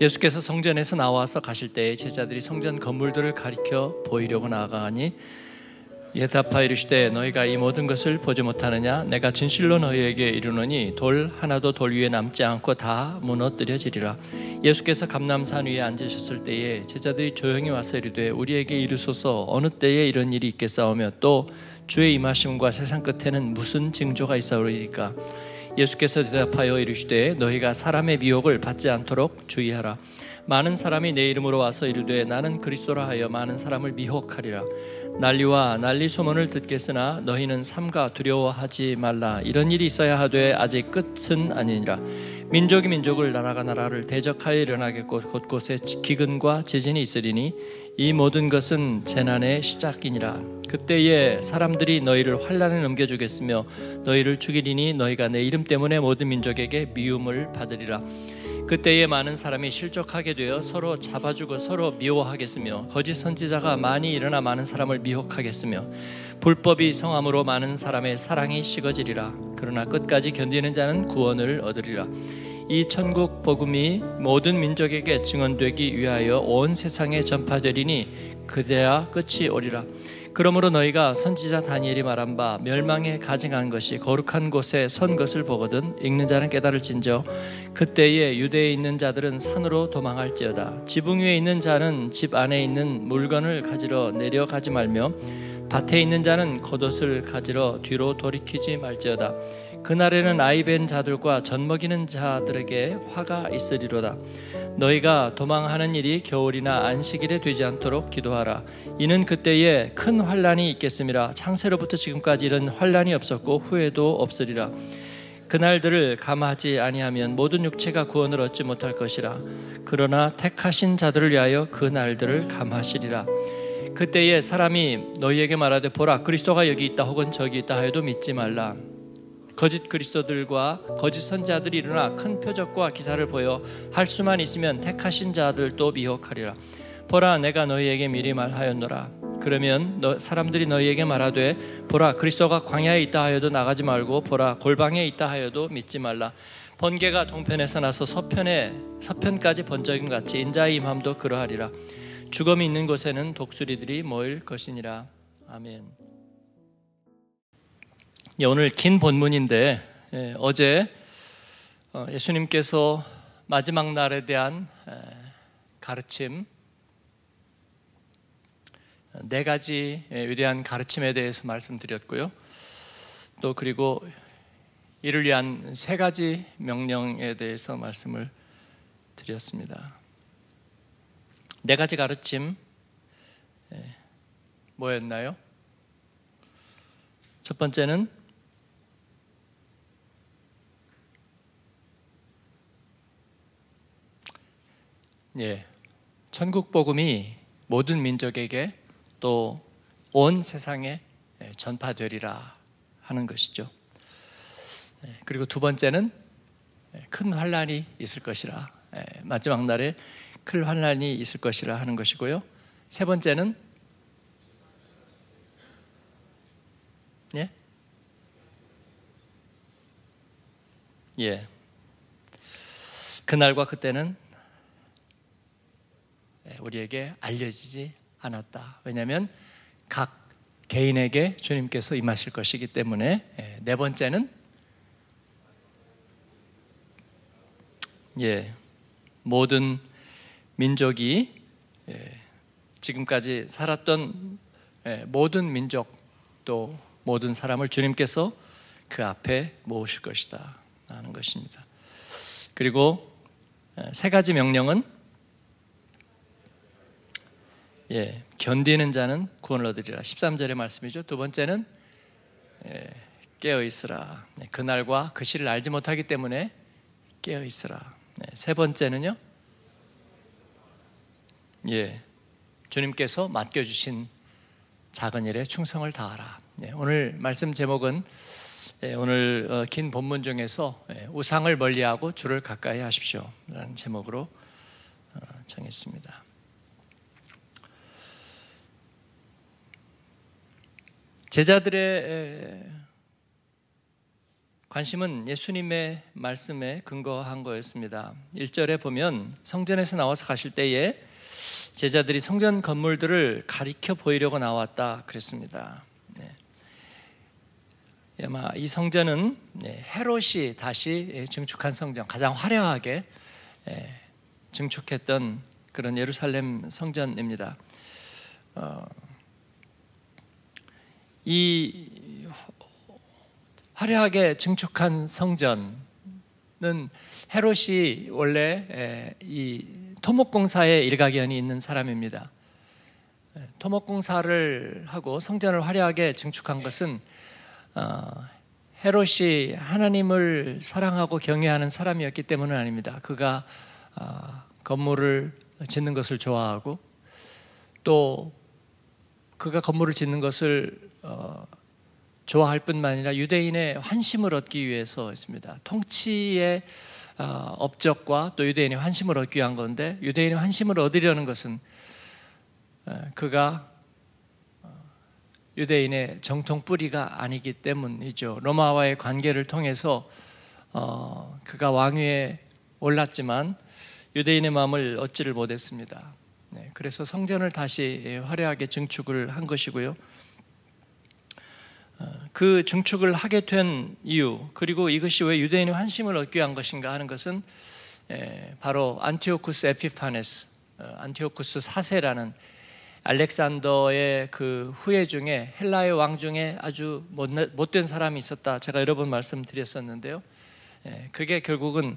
예수께서 성전에서 나와서 가실 때에 제자들이 성전 건물들을 가리켜 보이려고 나아가니 예답하 이르시되 너희가 이 모든 것을 보지 못하느냐 내가 진실로 너희에게 이르노니 돌 하나도 돌 위에 남지 않고 다 무너뜨려지리라 예수께서 감남산 위에 앉으셨을 때에 제자들이 조용히 와서 이르되 우리에게 이르소서 어느 때에 이런 일이 있겠사오며 또 주의 임하심과 세상 끝에는 무슨 징조가 있사오리까 예수께서 대답하여 이르시되 너희가 사람의 미혹을 받지 않도록 주의하라. 많은 사람이 내 이름으로 와서 이르되 나는 그리스도라 하여 많은 사람을 미혹하리라. 난리와 난리 소문을 듣겠으나 너희는 삼가 두려워하지 말라. 이런 일이 있어야 하되 아직 끝은 아니니라. 민족이 민족을 나라가 나라를 대적하여 일어나겠고 곳곳에 기근과 지진이 있으리니 이 모든 것은 재난의 시작이니라. 그때에 사람들이 너희를 환란에 넘겨주겠으며 너희를 죽이리니 너희가 내 이름 때문에 모든 민족에게 미움을 받으리라. 그때에 많은 사람이 실족하게 되어 서로 잡아주고 서로 미워하겠으며 거짓 선지자가 많이 일어나 많은 사람을 미혹하겠으며 불법이 성함으로 많은 사람의 사랑이 식어지리라. 그러나 끝까지 견디는 자는 구원을 얻으리라. 이 천국 복음이 모든 민족에게 증언되기 위하여 온 세상에 전파되리니 그대야 끝이 오리라. 그러므로 너희가 선지자 다니엘이 말한 바 멸망에 가증한 것이 거룩한 곳에 선 것을 보거든 읽는 자는 깨달을진저 그때에 유대에 있는 자들은 산으로 도망할지어다 지붕 위에 있는 자는 집 안에 있는 물건을 가지러 내려가지 말며 밭에 있는 자는 겉옷을 가지러 뒤로 돌이키지 말지어다 그날에는 아이벤 자들과 젖먹이는 자들에게 화가 있으리로다. 너희가 도망하는 일이 겨울이나 안식일에 되지 않도록 기도하라. 이는 그때에 큰 환란이 있겠음이라. 창세로부터 지금까지 이런 환란이 없었고 후회도 없으리라. 그날들을 감하지 아니하면 모든 육체가 구원을 얻지 못할 것이라. 그러나 택하신 자들을 위하여 그 날들을 감하시리라. 그때에 사람이 너희에게 말하되 보라 그리스도가 여기 있다 혹은 저기 있다 하여도 믿지 말라. 거짓 그리스도들과 거짓 선자들이 일어나 큰 표적과 기사를 보여 할 수만 있으면 택하신 자들도 미혹하리라. 보라 내가 너희에게 미리 말하였노라. 그러면 너, 사람들이 너희에게 말하되 보라 그리스도가 광야에 있다 하여도 나가지 말고 보라 골방에 있다 하여도 믿지 말라. 번개가 동편에서 나서 서편에 서편까지 번쩍임 같이 인자의 임함도 그러하리라. 죽음이 있는 곳에는 독수리들이 모일 것이니라. 아멘. 예, 오늘 긴 본문인데 예, 어제 어, 예수님께서 마지막 날에 대한 가르침 네 가지 예, 위대한 가르침에 대해서 말씀드렸고요. 또 그리고 이를 위한 세 가지 명령에 대해서 말씀을 드렸습니다. 네 가지 가르침 뭐였나요? 첫 번째는 예, 천국 복음이 모든 민족에게 또 온 세상에 예, 전파되리라 하는 것이죠. 예, 그리고 두 번째는 예, 큰 환란이 있을 것이라 마지막 날에 큰 환란이 있을 것이라 하는 것이고요. 세 번째는 예? 예. 그날과 그때는 예, 우리에게 알려지지 않았다. 왜냐하면 각 개인에게 주님께서 임하실 것이기 때문에 예, 네 번째는 예 모든 민족이 예, 지금까지 살았던 예, 모든 민족 또 모든 사람을 주님께서 그 앞에 모으실 것이다 하는 것입니다. 그리고 예, 세 가지 명령은 예, 견디는 자는 구원을 얻으리라. 13절의 말씀이죠. 두 번째는 예, 깨어 있으라. 예, 그날과 그 시를 알지 못하기 때문에 깨어 있으라. 예, 세 번째는요. 예, 주님께서 맡겨 주신 작은 일에 충성을 다하라. 네, 오늘 말씀 제목은 예, 오늘 어, 긴 본문 중에서 예, 우상을 멀리하고 주를 가까이 하십시오라는 제목으로 어, 정했습니다. 제자들의 관심은 예수님의 말씀에 근거한 거였습니다. 1절에 보면 성전에서 나와서 가실 때에 제자들이 성전 건물들을 가리켜 보이려고 나왔다 그랬습니다. 네. 아마 이 성전은 네, 헤롯이 다시 예, 증축한 성전, 가장 화려하게 예, 증축했던 그런 예루살렘 성전입니다. 어, 이 화려하게 증축한 성전은 헤롯이 원래 이 토목공사의 일가견이 있는 사람입니다. 토목공사를 하고 성전을 화려하게 증축한 것은 어, 헤롯이 하나님을 사랑하고 경외하는 사람이었기 때문은 아닙니다. 그가 어, 건물을 짓는 것을 좋아하고 또 그가 건물을 짓는 것을 어, 좋아할 뿐만 아니라 유대인의 환심을 얻기 위해서 했습니다. 통치의 어, 업적과 또 유대인의 환심을 얻기 위한 건데 유대인의 환심을 얻으려는 것은 어, 그가 어, 유대인의 정통 뿌리가 아니기 때문이죠. 로마와의 관계를 통해서 어, 그가 왕위에 올랐지만 유대인의 마음을 얻지를 못했습니다. 네, 그래서 성전을 다시 화려하게 증축을 한 것이고요. 그 중축을 하게 된 이유 그리고 이것이 왜 유대인의 환심을 얻게 한 것인가 하는 것은 예, 바로 안티오쿠스 에피파네스 어, 안티오쿠스 사세라는 알렉산더의 그 후예 중에 헬라의 왕 중에 아주 못된 사람이 있었다 제가 여러 번 말씀드렸었는데요 예, 그게 결국은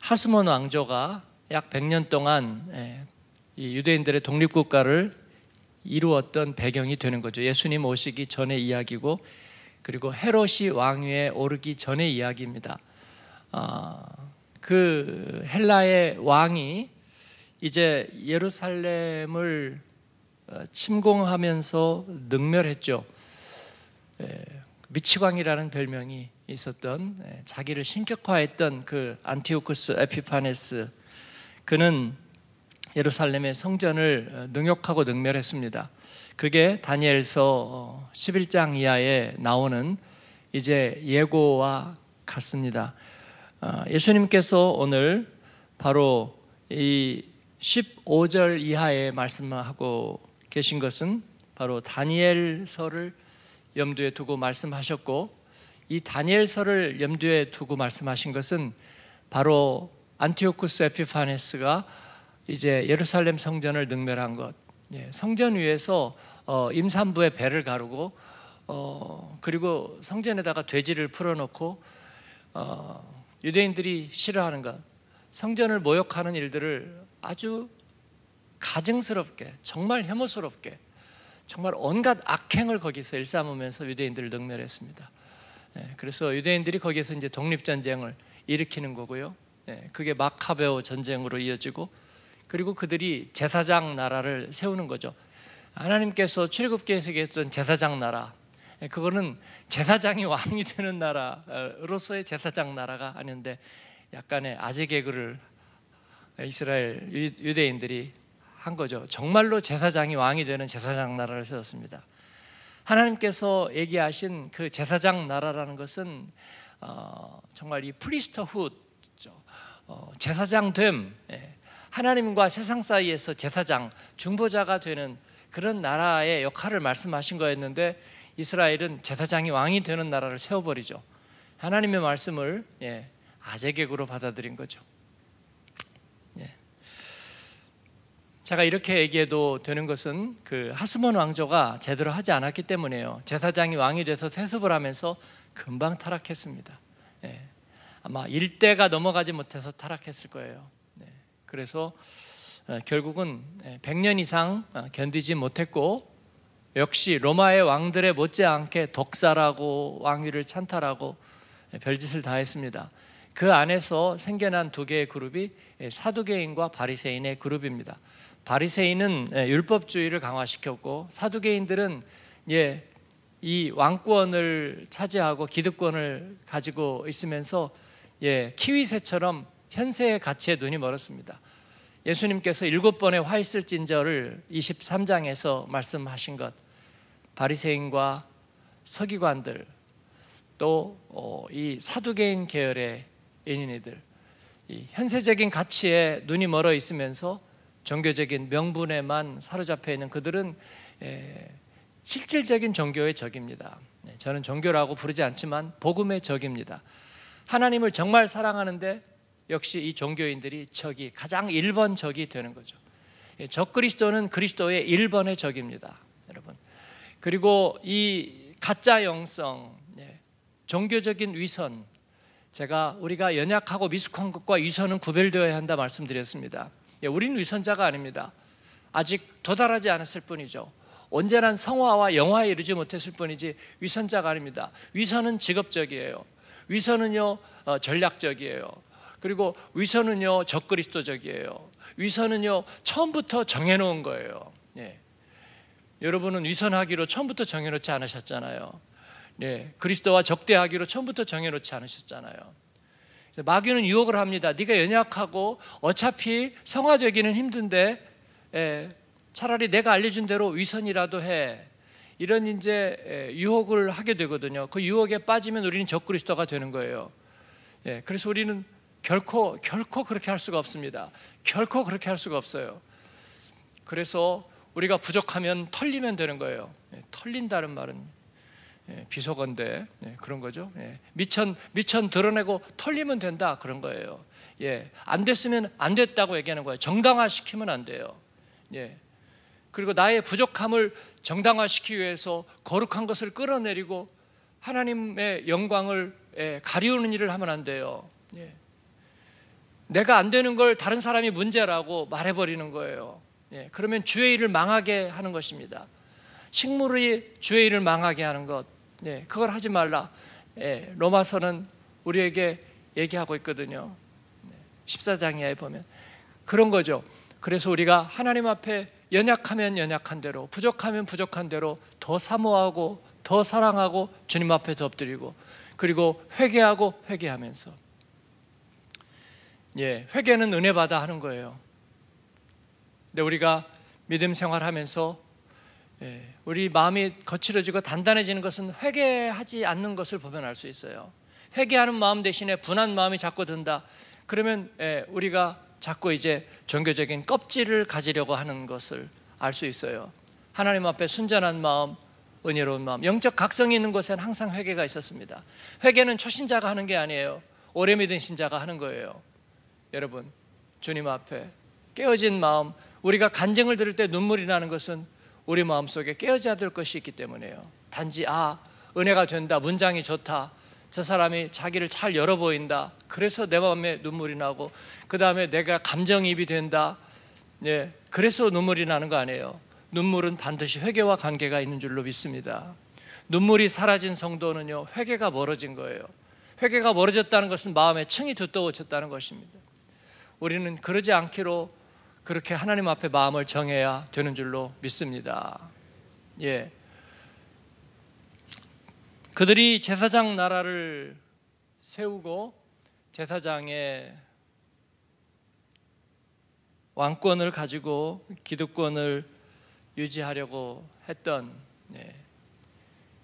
하스몬 왕조가 약 100년 동안 예, 유대인들의 독립국가를 이루었던 배경이 되는 거죠. 예수님 오시기 전의 이야기고 그리고 헤롯이 왕위에 오르기 전의 이야기입니다. 아, 그 헬라의 왕이 이제 예루살렘을 어, 침공하면서 능멸했죠. 예, 미치광이라는 별명이 있었던 예, 자기를 신격화했던 그 안티오쿠스 에피파네스 그는 예루살렘의 성전을 어, 능욕하고 능멸했습니다. 그게 다니엘서 11장 어, 이하에 나오는 이제 예고와 같습니다. 어, 예수님께서 오늘 바로 이 15절 이하의 말씀하고 계신 것은 바로 다니엘서를 염두에 두고 말씀하셨고 이 다니엘서를 염두에 두고 말씀하신 것은 바로 안티오쿠스 에피파네스가 이제 예루살렘 성전을 능멸한 것, 예, 성전 위에서 어, 임산부의 배를 가르고 어, 그리고 성전에다가 돼지를 풀어놓고 어, 유대인들이 싫어하는 것, 성전을 모욕하는 일들을 아주 가증스럽게, 정말 혐오스럽게, 정말 온갖 악행을 거기서 일삼으면서 유대인들을 능멸했습니다. 예, 그래서 유대인들이 거기서 이제 독립전쟁을 일으키는 거고요. 예, 그게 마카베오 전쟁으로 이어지고 그리고 그들이 제사장 나라를 세우는 거죠. 하나님께서 출애굽기에서 했던 제사장 나라 그거는 제사장이 왕이 되는 나라로서의 제사장 나라가 아닌데 약간의 아재 개그를 이스라엘 유대인들이 한 거죠. 정말로 제사장이 왕이 되는 제사장 나라를 세웠습니다. 하나님께서 얘기하신 그 제사장 나라라는 것은 어, 정말 이 프리스터훗, 어, 제사장 됨, 예, 하나님과 세상 사이에서 제사장, 중보자가 되는 그런 나라의 역할을 말씀하신 거였는데 이스라엘은 제사장이 왕이 되는 나라를 세워버리죠. 하나님의 말씀을 예, 아재객으로 받아들인 거죠. 예. 제가 이렇게 얘기해도 되는 것은 그 하스몬 왕조가 제대로 하지 않았기 때문에요. 제사장이 왕이 돼서 세습을 하면서 금방 타락했습니다. 예. 아마 일대가 넘어가지 못해서 타락했을 거예요. 그래서 어, 결국은 100년 예, 이상 어, 견디지 못했고 역시 로마의 왕들에 못지않게 독살하고 왕위를 찬탈하고 예, 별짓을 다 했습니다. 그 안에서 생겨난 두 개의 그룹이 예, 사두개인과 바리새인의 그룹입니다. 바리새인은 율법주의를 강화시켰고 사두개인들은 예, 이 왕권을 차지하고 기득권을 가지고 있으면서 예, 키위새처럼 현세의 가치에 눈이 멀었습니다. 예수님께서 일곱 번의 화 있을진저를 23장에서 말씀하신 것 바리새인과 서기관들 또이 어, 사두개인 계열의 인인이들 현세적인 가치에 눈이 멀어 있으면서 종교적인 명분에만 사로잡혀 있는 그들은 예, 실질적인 종교의 적입니다. 예, 저는 종교라고 부르지 않지만 복음의 적입니다. 하나님을 정말 사랑하는데 역시 이 종교인들이 적이 가장 1번 적이 되는 거죠. 예, 적 그리스도는 그리스도의 1번의 적입니다. 여러분. 그리고 이 가짜 영성, 예, 종교적인 위선, 제가 우리가 연약하고 미숙한 것과 위선은 구별되어야 한다 말씀드렸습니다. 예, 우리는 위선자가 아닙니다. 아직 도달하지 않았을 뿐이죠. 언제나 성화와 영화에 이르지 못했을 뿐이지 위선자가 아닙니다. 위선은 직업적이에요. 위선은요 어, 전략적이에요. 그리고 위선은요 적그리스도적이에요. 위선은요 처음부터 정해놓은 거예요. 예. 여러분은 위선하기로 처음부터 정해놓지 않으셨잖아요. 예. 그리스도와 적대하기로 처음부터 정해놓지 않으셨잖아요. 마귀는 유혹을 합니다. 네가 연약하고 어차피 성화되기는 힘든데 예. 차라리 내가 알려준 대로 위선이라도 해. 이런 이제 예, 유혹을 하게 되거든요. 그 유혹에 빠지면 우리는 적그리스도가 되는 거예요. 예, 그래서 우리는 결코 결코 그렇게 할 수가 없습니다. 결코 그렇게 할 수가 없어요. 그래서 우리가 부족하면 털리면 되는 거예요. 예, 털린다는 말은 예, 비속어인데 예, 그런 거죠. 미천 미천 드러내고 털리면 된다 그런 거예요. 예, 안 됐으면 안 됐다고 얘기하는 거예요. 정당화시키면 안 돼요. 예. 그리고 나의 부족함을 정당화시키기 위해서 거룩한 것을 끌어내리고 하나님의 영광을 가리우는 일을 하면 안 돼요. 예. 내가 안 되는 걸 다른 사람이 문제라고 말해버리는 거예요. 예, 그러면 주의 일을 망하게 하는 것입니다. 식물이 주의 일을 망하게 하는 것, 예, 그걸 하지 말라. 예, 로마서는 우리에게 얘기하고 있거든요. 14장에 예, 보면 그런 거죠. 그래서 우리가 하나님 앞에 연약하면 연약한 대로, 부족하면 부족한 대로 더 사모하고 더 사랑하고 주님 앞에 엎드리고 그리고 회개하고 회개하면서 예, 회개는 은혜 받아 하는 거예요. 근데 우리가 믿음 생활하면서 예, 우리 마음이 거칠어지고 단단해지는 것은 회개하지 않는 것을 보면 알 수 있어요. 회개하는 마음 대신에 분한 마음이 자꾸 든다. 그러면 예, 우리가 자꾸 이제 종교적인 껍질을 가지려고 하는 것을 알 수 있어요. 하나님 앞에 순전한 마음, 은혜로운 마음, 영적 각성이 있는 곳엔 항상 회개가 있었습니다. 회개는 초신자가 하는 게 아니에요. 오래 믿은 신자가 하는 거예요. 여러분 주님 앞에 깨어진 마음 우리가 간증을 들을 때 눈물이 나는 것은 우리 마음속에 깨어져야 될 것이 있기 때문에요. 단지 아 은혜가 된다 문장이 좋다 저 사람이 자기를 잘 열어 보인다 그래서 내 마음에 눈물이 나고 그 다음에 내가 감정입이 된다 예 그래서 눈물이 나는 거 아니에요. 눈물은 반드시 회개와 관계가 있는 줄로 믿습니다. 눈물이 사라진 성도는요 회개가 멀어진 거예요. 회개가 멀어졌다는 것은 마음의 층이 두터워졌다는 것입니다. 우리는 그러지 않기로 그렇게 하나님 앞에 마음을 정해야 되는 줄로 믿습니다. 예. 그들이 제사장 나라를 세우고 제사장의 왕권을 가지고 기득권을 유지하려고 했던 예.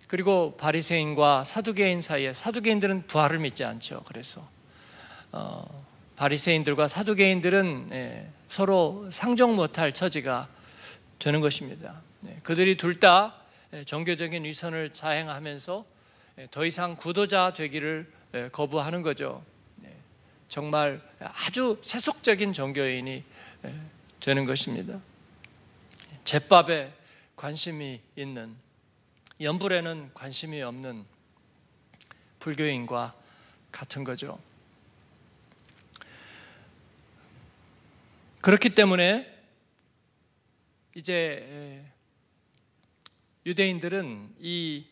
그리고 바리새인과 사두개인 사이에 사두개인들은 부활을 믿지 않죠. 그래서 어, 바리새인들과 사두개인들은 예, 서로 상종 못할 처지가 되는 것입니다. 예, 그들이 둘다 예, 종교적인 위선을 자행하면서 더 이상 구도자 되기를 거부하는 거죠. 정말 아주 세속적인 종교인이 되는 것입니다. 제밥에 관심이 있는 연불에는 관심이 없는 불교인과 같은 거죠. 그렇기 때문에 이제 유대인들은 이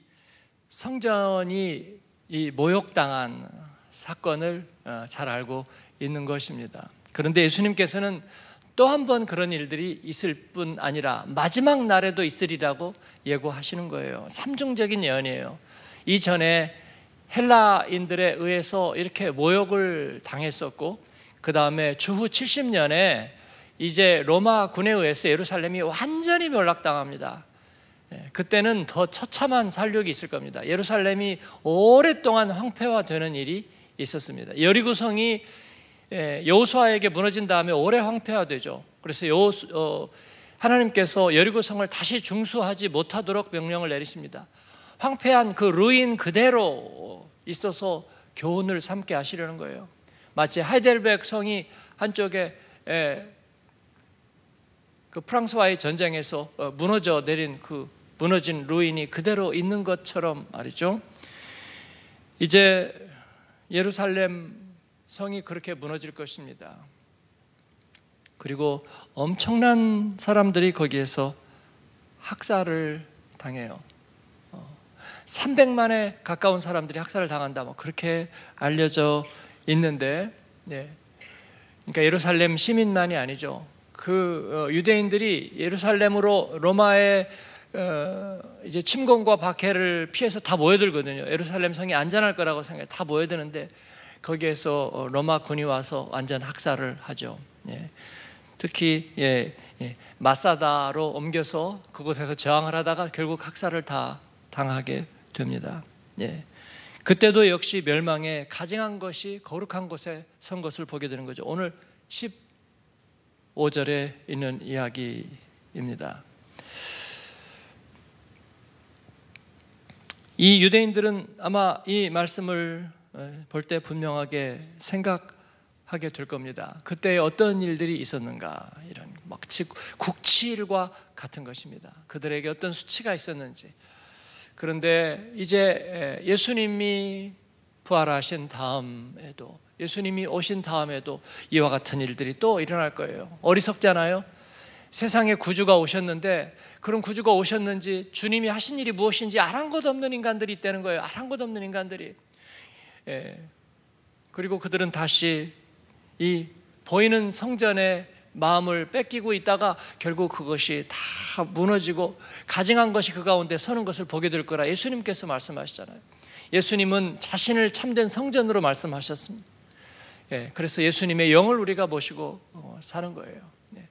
성전이 이 모욕당한 사건을 어, 잘 알고 있는 것입니다. 그런데 예수님께서는 또 한 번 그런 일들이 있을 뿐 아니라 마지막 날에도 있으리라고 예고하시는 거예요. 삼중적인 예언이에요. 이전에 헬라인들에 의해서 이렇게 모욕을 당했었고 그 다음에 주후 70년에 이제 로마 군에 의해서 예루살렘이 완전히 멸락당합니다. 예, 그때는 더 처참한 살육이 있을 겁니다. 예루살렘이 오랫동안 황폐화되는 일이 있었습니다. 여리고성이 예, 여호수아에게 무너진 다음에 오래 황폐화되죠. 그래서 여호수, 어, 하나님께서 여리고성을 다시 중수하지 못하도록 명령을 내리십니다. 황폐한 그 루인 그대로 있어서 교훈을 삼게 하시려는 거예요. 마치 하이델백 성이 한쪽에 에, 예, 그 프랑스와의 전쟁에서 어, 무너져 내린 그 무너진 루인이 그대로 있는 것처럼 말이죠. 이제 예루살렘 성이 그렇게 무너질 것입니다. 그리고 엄청난 사람들이 거기에서 학살을 당해요. 300만에 어, 가까운 사람들이 학살을 당한다. 뭐 그렇게 알려져 있는데, 예. 그러니까 예루살렘 시민만이 아니죠. 그 어, 유대인들이 예루살렘으로 로마의 어, 이제 침공과 박해를 피해서 다 모여들거든요. 예루살렘 성이 안전할 거라고 생각해 다 모여드는데 거기에서 어, 로마 군이 와서 완전 학살을 하죠. 예. 특히 예, 예, 마사다로 옮겨서 그곳에서 저항을 하다가 결국 학살을 다 당하게 됩니다. 예. 그때도 역시 멸망에 가증한 것이 거룩한 곳에 선 것을 보게 되는 거죠. 오늘 5절에 있는 이야기입니다. 이 유대인들은 아마 이 말씀을 볼 때 분명하게 생각하게 될 겁니다. 그때 어떤 일들이 있었는가 이런 막치 국치일과 같은 것입니다. 그들에게 어떤 수치가 있었는지. 그런데 이제 예수님이 부활하신 다음에도 예수님이 오신 다음에도 이와 같은 일들이 또 일어날 거예요. 어리석잖아요. 세상에 구주가 오셨는데 그런 구주가 오셨는지 주님이 하신 일이 무엇인지 아랑곳 없는 인간들이 있다는 거예요. 아랑곳 없는 인간들이. 예. 그리고 그들은 다시 이 보이는 성전에 마음을 뺏기고 있다가 결국 그것이 다 무너지고 가증한 것이 그 가운데 서는 것을 보게 될 거라 예수님께서 말씀하시잖아요. 예수님은 자신을 참된 성전으로 말씀하셨습니다. 예, 그래서 예수님의 영을 우리가 모시고 어, 사는 거예요. 예.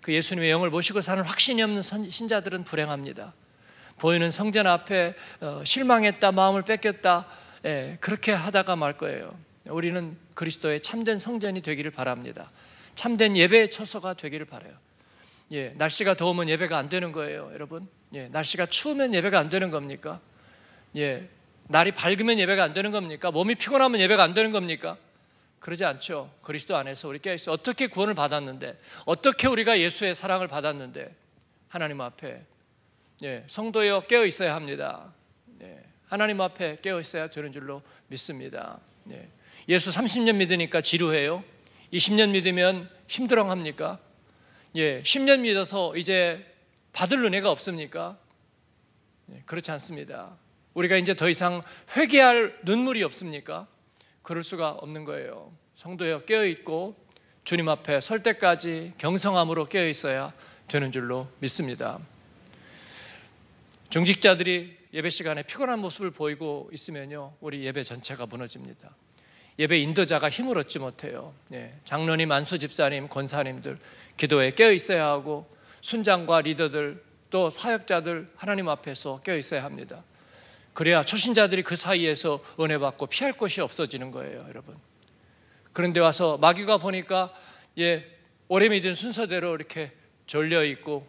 그 예수님의 영을 모시고 사는 확신이 없는 선, 신자들은 불행합니다. 보이는 성전 앞에 어, 실망했다, 마음을 뺏겼다, 예, 그렇게 하다가 말 거예요. 우리는 그리스도의 참된 성전이 되기를 바랍니다. 참된 예배의 처소가 되기를 바래요. 예, 날씨가 더우면 예배가 안 되는 거예요, 여러분. 예, 날씨가 추우면 예배가 안 되는 겁니까? 예, 날이 밝으면 예배가 안 되는 겁니까? 몸이 피곤하면 예배가 안 되는 겁니까? 그러지 않죠. 그리스도 안에서 우리 깨어있어. 어떻게 구원을 받았는데, 어떻게 우리가 예수의 사랑을 받았는데, 하나님 앞에, 예, 성도여 깨어있어야 합니다. 예, 하나님 앞에 깨어있어야 되는 줄로 믿습니다. 예, 예수 30년 믿으니까 지루해요. 20년 믿으면 힘들어 합니까? 예, 10년 믿어서 이제 받을 은혜가 없습니까? 예, 그렇지 않습니다. 우리가 이제 더 이상 회개할 눈물이 없습니까? 그럴 수가 없는 거예요. 성도여 깨어 있고 주님 앞에 설 때까지 경성함으로 깨어 있어야 되는 줄로 믿습니다. 중직자들이 예배 시간에 피곤한 모습을 보이고 있으면요, 우리 예배 전체가 무너집니다. 예배 인도자가 힘을 얻지 못해요. 예, 장로님, 안수 집사님, 권사님들 기도에 깨어 있어야 하고 순장과 리더들 또 사역자들 하나님 앞에서 깨어 있어야 합니다. 그래야 초신자들이 그 사이에서 은혜 받고 피할 것이 없어지는 거예요, 여러분. 그런데 와서 마귀가 보니까 예, 오래 믿은 순서대로 이렇게 졸려 있고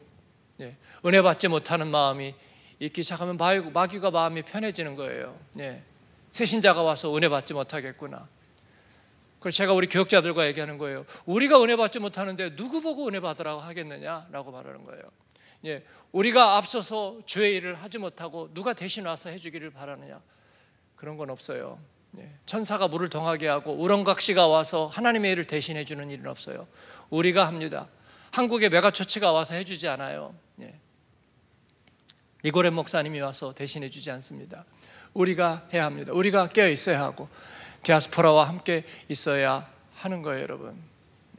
예, 은혜 받지 못하는 마음이 있기 시작하면 마귀가 마음이 편해지는 거예요. 예, 새신자가 와서 은혜 받지 못하겠구나. 그걸 제가 우리 교육자들과 얘기하는 거예요. 우리가 은혜 받지 못하는데 누구 보고 은혜 받으라고 하겠느냐라고 말하는 거예요. 예, 우리가 앞서서 주의 일을 하지 못하고 누가 대신 와서 해주기를 바라느냐 그런 건 없어요. 예, 천사가 물을 동하게 하고 우렁각시가 와서 하나님의 일을 대신해 주는 일은 없어요. 우리가 합니다. 한국의 메가처치가 와서 해주지 않아요. 예, 이고래 목사님이 와서 대신해 주지 않습니다. 우리가 해야 합니다. 우리가 깨어 있어야 하고 디아스포라와 함께 있어야 하는 거예요, 여러분.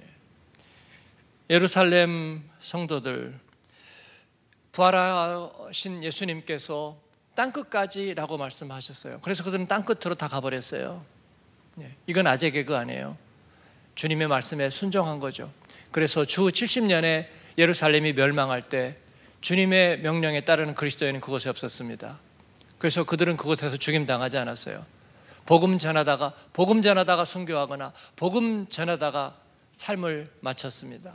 예, 예루살렘 성도들 부활하신 예수님께서 땅끝까지라고 말씀하셨어요. 그래서 그들은 땅끝으로 다 가버렸어요. 예, 이건 아재 개그 아니에요. 주님의 말씀에 순종한 거죠. 그래서 주 70년에 예루살렘이 멸망할 때 주님의 명령에 따르는 그리스도인은 그곳에 없었습니다. 그래서 그들은 그곳에서 죽임 당하지 않았어요. 복음 전하다가 복음 전하다가 순교하거나 복음 전하다가 삶을 마쳤습니다.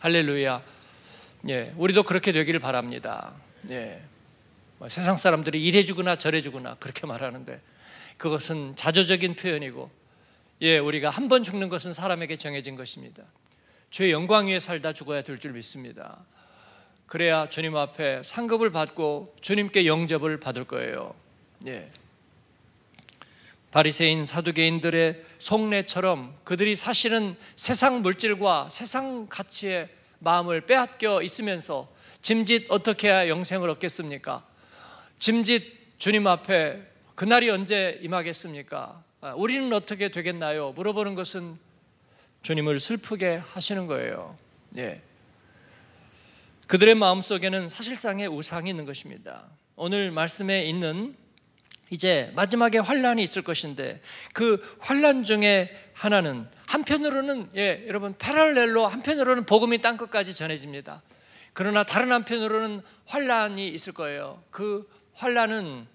할렐루야. 예, 우리도 그렇게 되기를 바랍니다. 예, 뭐 세상 사람들이 이래주거나 저래주거나 그렇게 말하는데 그것은 자조적인 표현이고, 예, 우리가 한 번 죽는 것은 사람에게 정해진 것입니다. 주의 영광 위에 살다 죽어야 될 줄 믿습니다. 그래야 주님 앞에 상급을 받고 주님께 영접을 받을 거예요. 예. 바리새인 사두개인들의 속내처럼 그들이 사실은 세상 물질과 세상 가치에 마음을 빼앗겨 있으면서 짐짓 어떻게 해야 영생을 얻겠습니까? 짐짓 주님 앞에 그날이 언제 임하겠습니까? 아, 우리는 어떻게 되겠나요? 물어보는 것은 주님을 슬프게 하시는 거예요. 예. 그들의 마음속에는 사실상의 우상이 있는 것입니다. 오늘 말씀에 있는 이제 마지막에 환란이 있을 것인데 그 환란 중에 하나는 한편으로는 예, 여러분 패럴렐로 한편으로는 복음이 땅 끝까지 전해집니다. 그러나 다른 한편으로는 환란이 있을 거예요. 그 환란은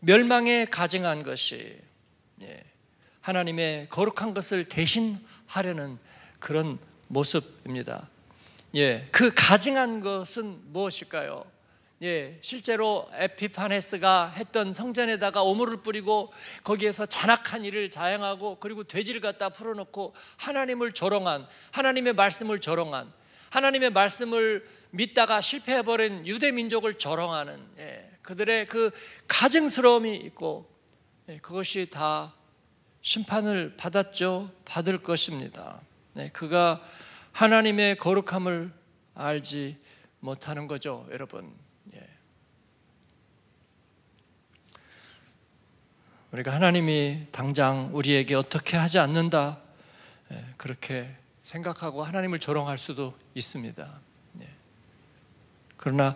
멸망에 가증한 것이 예, 하나님의 거룩한 것을 대신하려는 그런 모습입니다. 예, 그 가증한 것은 무엇일까요? 예, 실제로 에피파네스가 했던 성전에다가 오물을 뿌리고 거기에서 잔악한 일을 자행하고 그리고 돼지를 갖다 풀어놓고 하나님을 조롱한 하나님의 말씀을 조롱한 하나님의 말씀을 믿다가 실패해버린 유대 민족을 조롱하는 예, 그들의 그 가증스러움이 있고 예, 그것이 다 심판을 받았죠 받을 것입니다. 예, 그가 하나님의 거룩함을 알지 못하는 거죠, 여러분. 우리가 하나님이 당장 우리에게 어떻게 하지 않는다 예, 그렇게 생각하고 하나님을 조롱할 수도 있습니다. 예. 그러나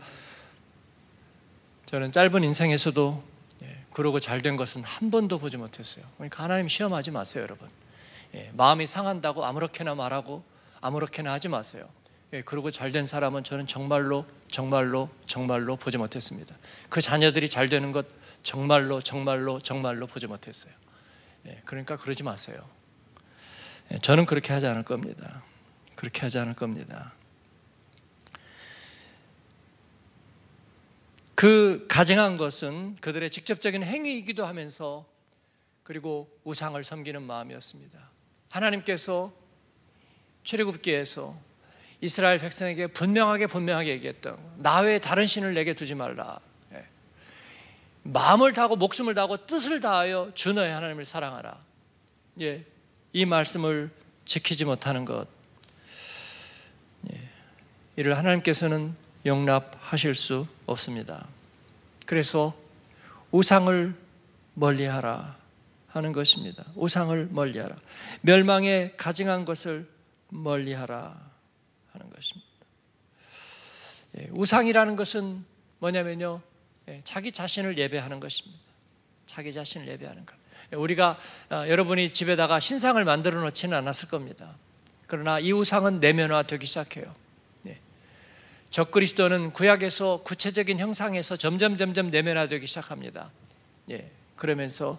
저는 짧은 인생에서도 예, 그러고 잘된 것은 한 번도 보지 못했어요. 그러니까 하나님 시험하지 마세요, 여러분. 마음이 상한다고 아무렇게나 말하고 아무렇게나 하지 마세요. 그러고 잘된 사람은 저는 정말로 정말로 정말로 보지 못했습니다. 그 자녀들이 잘 되는 것 정말로 정말로 정말로 보지 못했어요. 예, 그러니까 그러지 마세요. 예, 저는 그렇게 하지 않을 겁니다. 그렇게 하지 않을 겁니다. 그 가증한 것은 그들의 직접적인 행위이기도 하면서 그리고 우상을 섬기는 마음이었습니다. 하나님께서 출애굽기에서 이스라엘 백성에게 분명하게 분명하게 얘기했던 나 외에 다른 신을 내게 두지 말라. 마음을 다하고 목숨을 다하고 뜻을 다하여 주 너의 하나님을 사랑하라. 예, 이 말씀을 지키지 못하는 것, 예, 이를 하나님께서는 용납하실 수 없습니다. 그래서 우상을 멀리하라 하는 것입니다. 우상을 멀리하라. 멸망에 가증한 것을 멀리하라 하는 것입니다. 예, 우상이라는 것은 뭐냐면요. 예, 자기 자신을 예배하는 것입니다. 자기 자신을 예배하는 것. 예, 우리가 어, 여러분이 집에다가 신상을 만들어 놓지는 않았을 겁니다. 그러나 이 우상은 내면화되기 시작해요. 예. 적그리스도는 구약에서 구체적인 형상에서 점점 점점 내면화되기 시작합니다. 예, 그러면서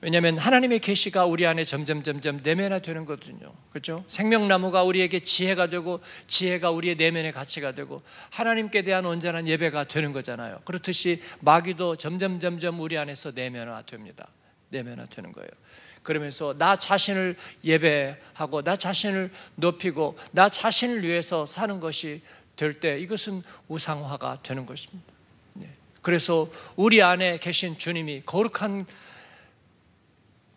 왜냐하면 하나님의 계시가 우리 안에 점점 점점 내면화 되는 거거든요. 그렇죠? 생명나무가 우리에게 지혜가 되고 지혜가 우리의 내면의 가치가 되고 하나님께 대한 온전한 예배가 되는 거잖아요. 그렇듯이 마귀도 점점 점점 우리 안에서 내면화 됩니다. 내면화 되는 거예요. 그러면서 나 자신을 예배하고 나 자신을 높이고 나 자신을 위해서 사는 것이 될 때 이것은 우상화가 되는 것입니다. 네. 그래서 우리 안에 계신 주님이 거룩한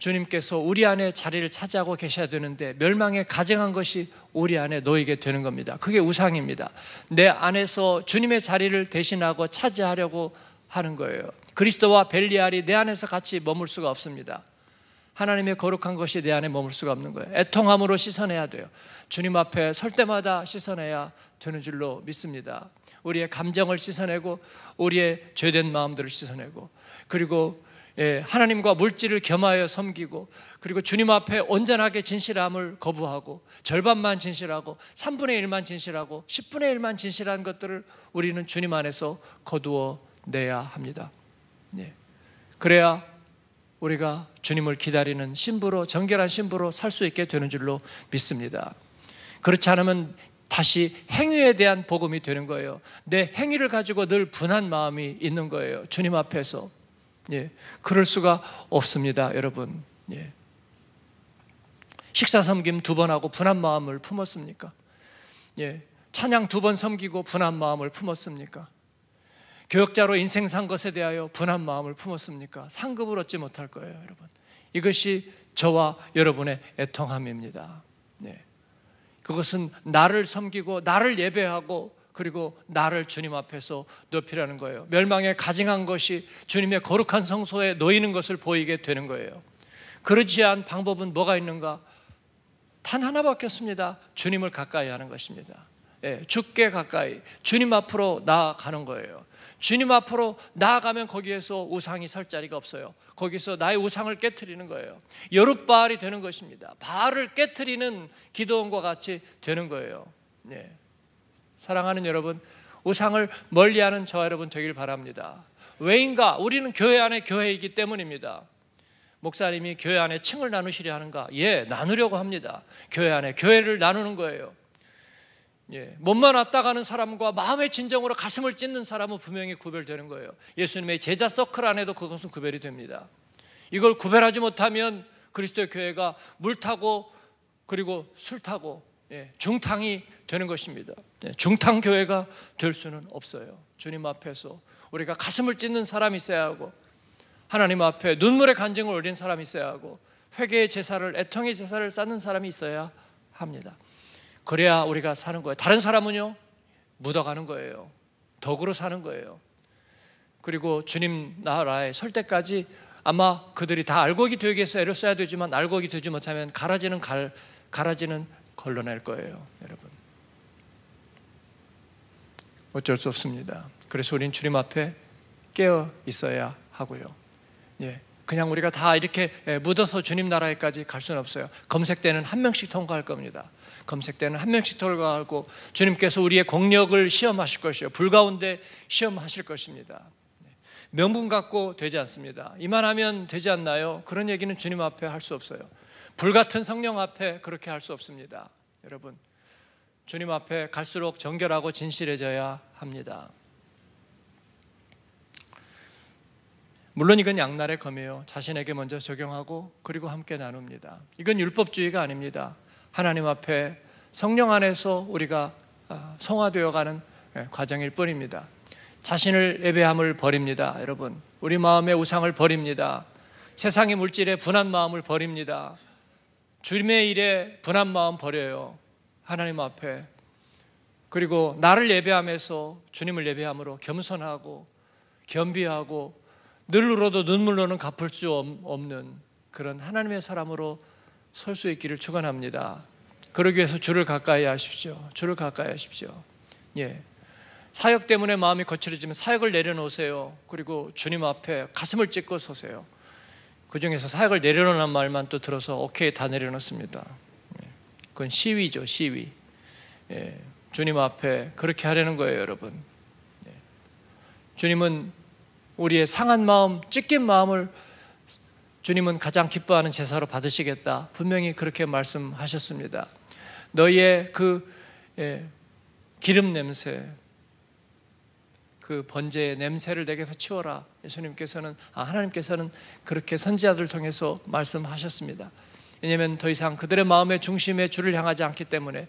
주님께서 우리 안에 자리를 차지하고 계셔야 되는데 멸망에 가증한 것이 우리 안에 놓이게 되는 겁니다. 그게 우상입니다. 내 안에서 주님의 자리를 대신하고 차지하려고 하는 거예요. 그리스도와 벨리알이 내 안에서 같이 머물 수가 없습니다. 하나님의 거룩한 것이 내 안에 머물 수가 없는 거예요. 애통함으로 씻어내야 돼요. 주님 앞에 설 때마다 씻어내야 되는 줄로 믿습니다. 우리의 감정을 씻어내고 우리의 죄된 마음들을 씻어내고 그리고 예, 하나님과 물질을 겸하여 섬기고 그리고 주님 앞에 온전하게 진실함을 거부하고 절반만 진실하고 3분의 1만 진실하고 10분의 1만 진실한 것들을 우리는 주님 안에서 거두어 내야 합니다. 예. 그래야 우리가 주님을 기다리는 신부로 정결한 신부로 살 수 있게 되는 줄로 믿습니다. 그렇지 않으면 다시 행위에 대한 복음이 되는 거예요. 내 행위를 가지고 늘 분한 마음이 있는 거예요. 주님 앞에서. 예, 그럴 수가 없습니다, 여러분. 예. 식사 섬김 두 번 하고 분한 마음을 품었습니까? 예, 찬양 두 번 섬기고 분한 마음을 품었습니까? 교역자로 인생 산 것에 대하여 분한 마음을 품었습니까? 상급을 얻지 못할 거예요, 여러분. 이것이 저와 여러분의 애통함입니다. 네. 그것은 나를 섬기고 나를 예배하고 그리고 나를 주님 앞에서 높이라는 거예요. 멸망에 가증한 것이 주님의 거룩한 성소에 놓이는 것을 보이게 되는 거예요. 그러지 않은 방법은 뭐가 있는가? 단 하나밖에 없습니다. 주님을 가까이 하는 것입니다. 예, 죽게 가까이 주님 앞으로 나아가는 거예요. 주님 앞으로 나아가면 거기에서 우상이 설 자리가 없어요. 거기서 나의 우상을 깨뜨리는 거예요. 여룻바알이 되는 것입니다. 바알을 깨뜨리는 기도원과 같이 되는 거예요. 예. 사랑하는 여러분, 우상을 멀리하는 저 여러분 되길 바랍니다. 왜인가? 우리는 교회 안에 교회이기 때문입니다. 목사님이 교회 안에 층을 나누시려 하는가? 예, 나누려고 합니다. 교회 안에 교회를 나누는 거예요. 예, 몸만 왔다 가는 사람과 마음의 진정으로 가슴을 찢는 사람은 분명히 구별되는 거예요. 예수님의 제자 서클 안에도 그것은 구별이 됩니다. 이걸 구별하지 못하면 그리스도의 교회가 물 타고 그리고 술 타고 예, 중탕이 되는 것입니다. 예, 중탕 교회가 될 수는 없어요. 주님 앞에서 우리가 가슴을 찢는 사람이 있어야 하고 하나님 앞에 눈물의 간증을 올린 사람이 있어야 하고 회개의 제사를 애통의 제사를 쌓는 사람이 있어야 합니다. 그래야 우리가 사는 거예요. 다른 사람은요 묻어가는 거예요. 덕으로 사는 거예요. 그리고 주님 나라에 설 때까지 아마 그들이 다 알곡이 되기 해서 애를 써야 되지만 알곡이 되지 못하면 가라지는 갈, 가라지는 걸러낼 거예요, 여러분. 어쩔 수 없습니다. 그래서 우린 주님 앞에 깨어 있어야 하고요. 예. 그냥 우리가 다 이렇게 예, 묻어서 주님 나라에까지 갈 수는 없어요. 검색대는 한 명씩 통과할 겁니다. 검색대는 한 명씩 통과하고 주님께서 우리의 공력을 시험하실 것이요. 불 가운데 시험하실 것입니다. 예, 명분 갖고 되지 않습니다. 이만하면 되지 않나요? 그런 얘기는 주님 앞에 할 수 없어요. 불같은 성령 앞에 그렇게 할 수 없습니다. 여러분, 주님 앞에 갈수록 정결하고 진실해져야 합니다. 물론 이건 양날의 검이에요. 자신에게 먼저 적용하고 그리고 함께 나눕니다. 이건 율법주의가 아닙니다. 하나님 앞에 성령 안에서 우리가 아, 성화되어 가는 예, 과정일 뿐입니다. 자신을 예배함을 버립니다. 여러분, 우리 마음의 우상을 버립니다. 세상의 물질에 분한 마음을 버립니다. 주님의 일에 분한 마음 버려요. 하나님 앞에. 그리고 나를 예배하면서 주님을 예배함으로 겸손하고 겸비하고 늘 울어도 눈물로는 갚을 수 없는 그런 하나님의 사람으로 설 수 있기를 축원합니다. 그러기 위해서 주를 가까이 하십시오. 주를 가까이 하십시오. 예. 사역 때문에 마음이 거칠어지면 사역을 내려놓으세요. 그리고 주님 앞에 가슴을 찢고 서세요. 그 중에서 사역을 내려놓는 말만 또 들어서 오케이 다 내려놓습니다. 예. 그건 시위죠 시위. 예, 주님 앞에 그렇게 하려는 거예요 여러분. 예, 주님은 우리의 상한 마음, 찢긴 마음을 주님은 가장 기뻐하는 제사로 받으시겠다. 분명히 그렇게 말씀하셨습니다. 너희의 그 예, 기름 냄새, 그 번제의 냄새를 내게서 치워라. 예수님께서는 아, 하나님께서는 그렇게 선지자들 통해서 말씀하셨습니다. 왜냐하면 더 이상 그들의 마음의 중심에 주를 향하지 않기 때문에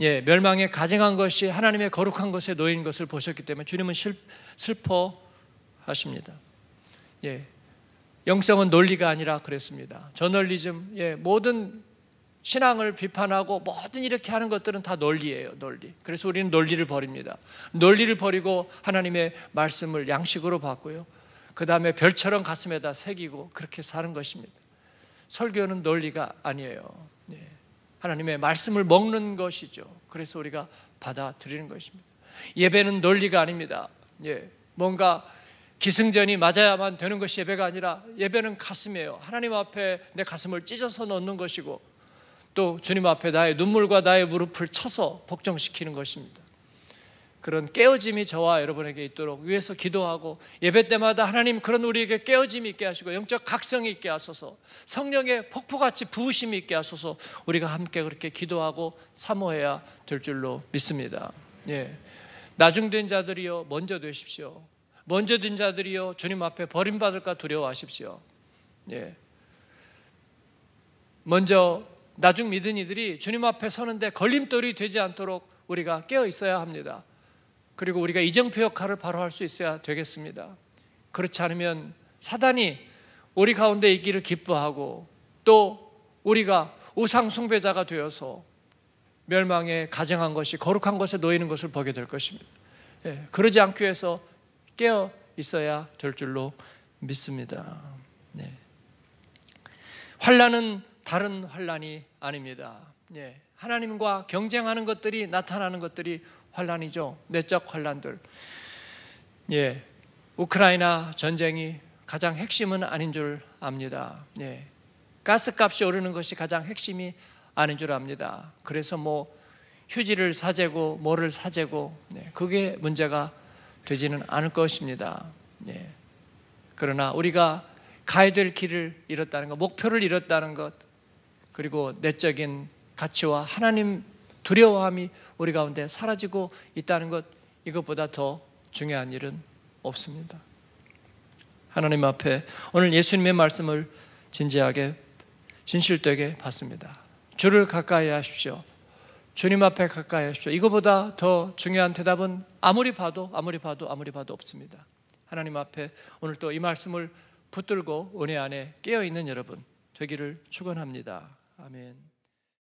예, 멸망에 가증한 것이 하나님의 거룩한 것에 놓인 것을 보셨기 때문에 주님은 슬, 슬퍼하십니다. 예, 영성은 논리가 아니라 그랬습니다. 저널리즘, 예, 모든 신앙을 비판하고 모든 이렇게 하는 것들은 다 논리예요, 논리. 그래서 우리는 논리를 버립니다. 논리를 버리고 하나님의 말씀을 양식으로 받고요. 그 다음에 별처럼 가슴에다 새기고 그렇게 사는 것입니다. 설교는 논리가 아니에요. 네. 하나님의 말씀을 먹는 것이죠. 그래서 우리가 받아들이는 것입니다. 예배는 논리가 아닙니다. 예, 뭔가 기승전이 맞아야만 되는 것이 예배가 아니라 예배는 가슴이에요. 하나님 앞에 내 가슴을 찢어서 넣는 것이고 또 주님 앞에 나의 눈물과 나의 무릎을 쳐서 복종시키는 것입니다. 그런 깨어짐이 저와 여러분에게 있도록 위에서 기도하고 예배 때마다 하나님 그런 우리에게 깨어짐이 있게 하시고 영적 각성이 있게 하소서 성령의 폭포같이 부으심이 있게 하소서 우리가 함께 그렇게 기도하고 사모해야 될 줄로 믿습니다. 예. 나중된 자들이여 먼저 되십시오. 먼저 된 자들이여 주님 앞에 버림받을까 두려워하십시오. 예. 먼저 나중 믿은 이들이 주님 앞에 서는데 걸림돌이 되지 않도록 우리가 깨어 있어야 합니다. 그리고 우리가 이정표 역할을 바로 할 수 있어야 되겠습니다. 그렇지 않으면 사단이 우리 가운데 있기를 기뻐하고 또 우리가 우상숭배자가 되어서 멸망에 가정한 것이 거룩한 것에 놓이는 것을 보게 될 것입니다. 예, 그러지 않기 위해서 깨어 있어야 될 줄로 믿습니다. 예. 환란은 다른 환란이 아닙니다. 예, 하나님과 경쟁하는 것들이 나타나는 것들이 환란이죠. 내적 환란들. 예, 우크라이나 전쟁이 가장 핵심은 아닌 줄 압니다. 예, 가스값이 오르는 것이 가장 핵심이 아닌 줄 압니다. 그래서 뭐 휴지를 사재고 뭐를 사재고 예, 그게 문제가 되지는 않을 것입니다. 예, 그러나 우리가 가야 될 길을 잃었다는 것, 목표를 잃었다는 것, 그리고 내적인 가치와 하나님 두려워함이 우리 가운데 사라지고 있다는 것 이것보다 더 중요한 일은 없습니다. 하나님 앞에 오늘 예수님의 말씀을 진지하게 진실되게 받습니다. 주를 가까이 하십시오. 주님 앞에 가까이 하십시오. 이거보다 더 중요한 대답은 아무리 봐도 아무리 봐도 아무리 봐도 없습니다. 하나님 앞에 오늘 또 이 말씀을 붙들고 은혜 안에 깨어 있는 여러분 되기를 축원합니다. 아멘.